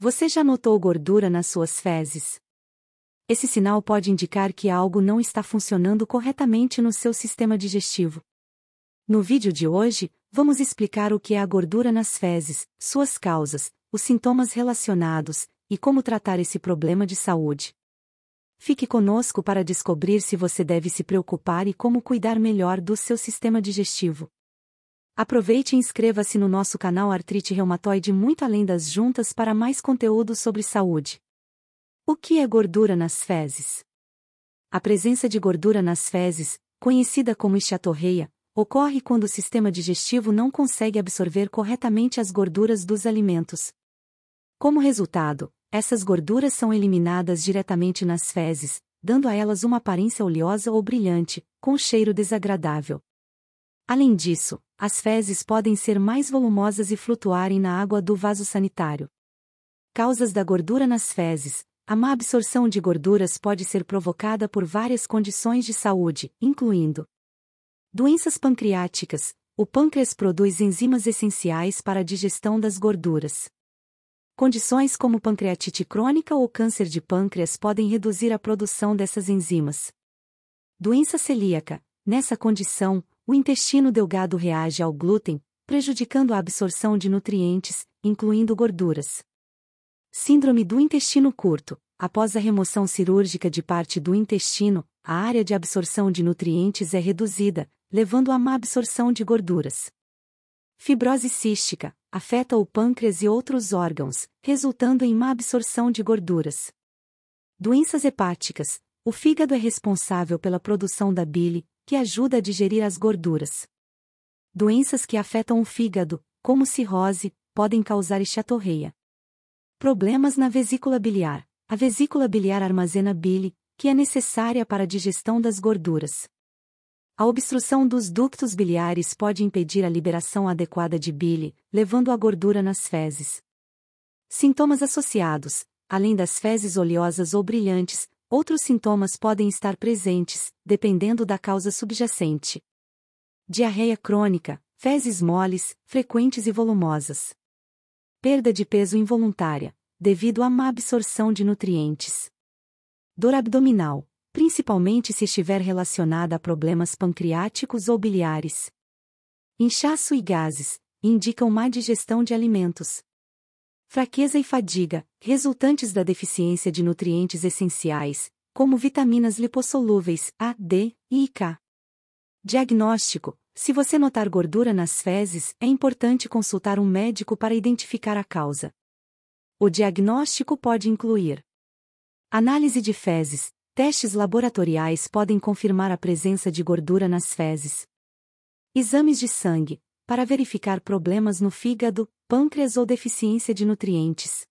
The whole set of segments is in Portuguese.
Você já notou gordura nas suas fezes? Esse sinal pode indicar que algo não está funcionando corretamente no seu sistema digestivo. No vídeo de hoje, vamos explicar o que é a gordura nas fezes, suas causas, os sintomas relacionados e como tratar esse problema de saúde. Fique conosco para descobrir se você deve se preocupar e como cuidar melhor do seu sistema digestivo. Aproveite e inscreva-se no nosso canal Artrite Reumatoide muito além das juntas para mais conteúdo sobre saúde. O que é gordura nas fezes? A presença de gordura nas fezes, conhecida como estiatorreia, ocorre quando o sistema digestivo não consegue absorver corretamente as gorduras dos alimentos. Como resultado, essas gorduras são eliminadas diretamente nas fezes, dando a elas uma aparência oleosa ou brilhante, com cheiro desagradável. Além disso, as fezes podem ser mais volumosas e flutuarem na água do vaso sanitário. Causas da gordura nas fezes. A má absorção de gorduras pode ser provocada por várias condições de saúde, incluindo doenças pancreáticas. O pâncreas produz enzimas essenciais para a digestão das gorduras. Condições como pancreatite crônica ou câncer de pâncreas podem reduzir a produção dessas enzimas. Doença celíaca. Nessa condição, o intestino delgado reage ao glúten, prejudicando a absorção de nutrientes, incluindo gorduras. Síndrome do intestino curto. Após a remoção cirúrgica de parte do intestino, a área de absorção de nutrientes é reduzida, levando a má absorção de gorduras. Fibrose cística afeta o pâncreas e outros órgãos, resultando em má absorção de gorduras. Doenças hepáticas: o fígado é responsável pela produção da bile, que ajuda a digerir as gorduras. Doenças que afetam o fígado, como cirrose, podem causar esteatorreia. Problemas na vesícula biliar. A vesícula biliar armazena bile, que é necessária para a digestão das gorduras. A obstrução dos ductos biliares pode impedir a liberação adequada de bile, levando a gordura nas fezes. Sintomas associados, além das fezes oleosas ou brilhantes, Outros sintomas podem estar presentes, dependendo da causa subjacente. Diarreia crônica, fezes moles, frequentes e volumosas. Perda de peso involuntária, devido à má absorção de nutrientes. Dor abdominal, principalmente se estiver relacionada a problemas pancreáticos ou biliares. Inchaço e gases, indicam má digestão de alimentos. Fraqueza e fadiga, resultantes da deficiência de nutrientes essenciais, como vitaminas lipossolúveis A, D e K. Diagnóstico: Se você notar gordura nas fezes, é importante consultar um médico para identificar a causa. O diagnóstico pode incluir análise de fezes. Testes laboratoriais podem confirmar a presença de gordura nas fezes. Exames de sangue para verificar problemas no fígado, pâncreas ou deficiência de nutrientes.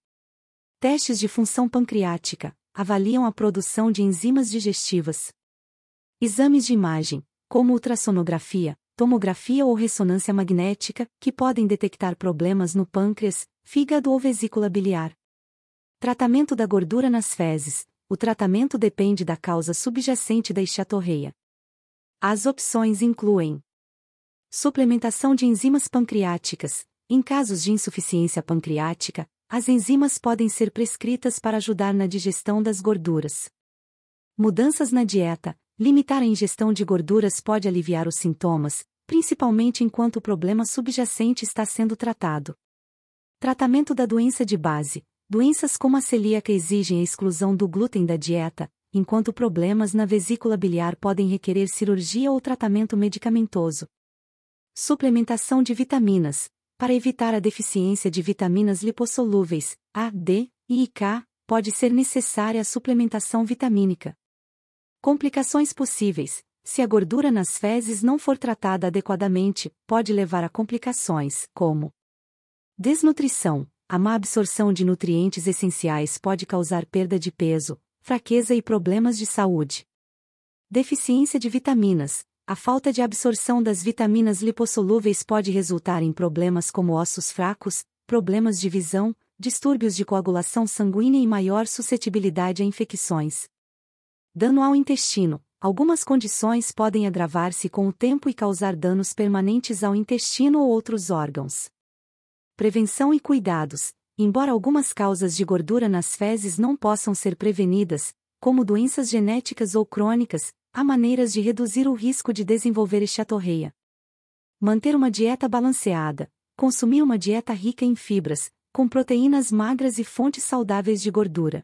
Testes de função pancreática avaliam a produção de enzimas digestivas. Exames de imagem, como ultrassonografia, tomografia ou ressonância magnética, que podem detectar problemas no pâncreas, fígado ou vesícula biliar. Tratamento da gordura nas fezes. O tratamento depende da causa subjacente da ixatorreia. As opções incluem suplementação de enzimas pancreáticas, em casos de insuficiência pancreática, as enzimas podem ser prescritas para ajudar na digestão das gorduras. Mudanças na dieta, limitar a ingestão de gorduras pode aliviar os sintomas, principalmente enquanto o problema subjacente está sendo tratado. Tratamento da doença de base. Doenças como a celíaca exigem a exclusão do glúten da dieta, enquanto problemas na vesícula biliar podem requerer cirurgia ou tratamento medicamentoso. Suplementação de vitaminas. Para evitar a deficiência de vitaminas lipossolúveis A, D e K, pode ser necessária a suplementação vitamínica. Complicações possíveis: se a gordura nas fezes não for tratada adequadamente, pode levar a complicações como desnutrição. A má absorção de nutrientes essenciais pode causar perda de peso, fraqueza e problemas de saúde. Deficiência de vitaminas. A falta de absorção das vitaminas lipossolúveis pode resultar em problemas como ossos fracos, problemas de visão, distúrbios de coagulação sanguínea e maior suscetibilidade a infecções. Dano ao intestino. Algumas condições podem agravar-se com o tempo e causar danos permanentes ao intestino ou outros órgãos. Prevenção e cuidados. Embora algumas causas de gordura nas fezes não possam ser prevenidas, como doenças genéticas ou crônicas, Há maneiras de reduzir o risco de desenvolver esteatorreia. Manter uma dieta balanceada, consumir uma dieta rica em fibras, com proteínas magras e fontes saudáveis de gordura.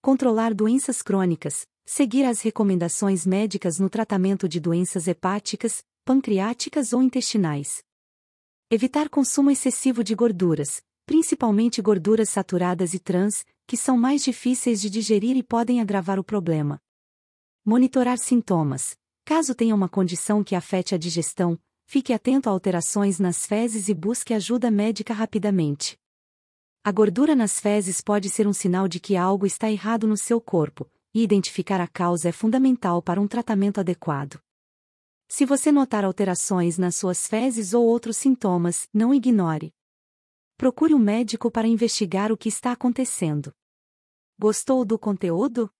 Controlar doenças crônicas, seguir as recomendações médicas no tratamento de doenças hepáticas, pancreáticas ou intestinais. Evitar consumo excessivo de gorduras, principalmente gorduras saturadas e trans, que são mais difíceis de digerir e podem agravar o problema. Monitorar sintomas. Caso tenha uma condição que afete a digestão, fique atento a alterações nas fezes e busque ajuda médica rapidamente. A gordura nas fezes pode ser um sinal de que algo está errado no seu corpo, e identificar a causa é fundamental para um tratamento adequado. Se você notar alterações nas suas fezes ou outros sintomas, não ignore. Procure um médico para investigar o que está acontecendo. Gostou do conteúdo?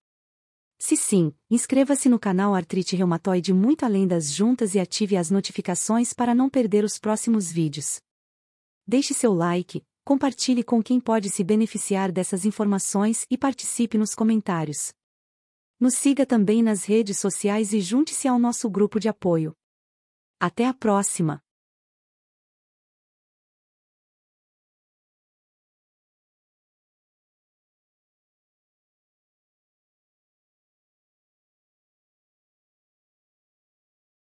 Se sim, inscreva-se no canal Artrite Reumatoide muito além das juntas e ative as notificações para não perder os próximos vídeos. Deixe seu like, compartilhe com quem pode se beneficiar dessas informações e participe nos comentários. Nos siga também nas redes sociais e junte-se ao nosso grupo de apoio. Até a próxima!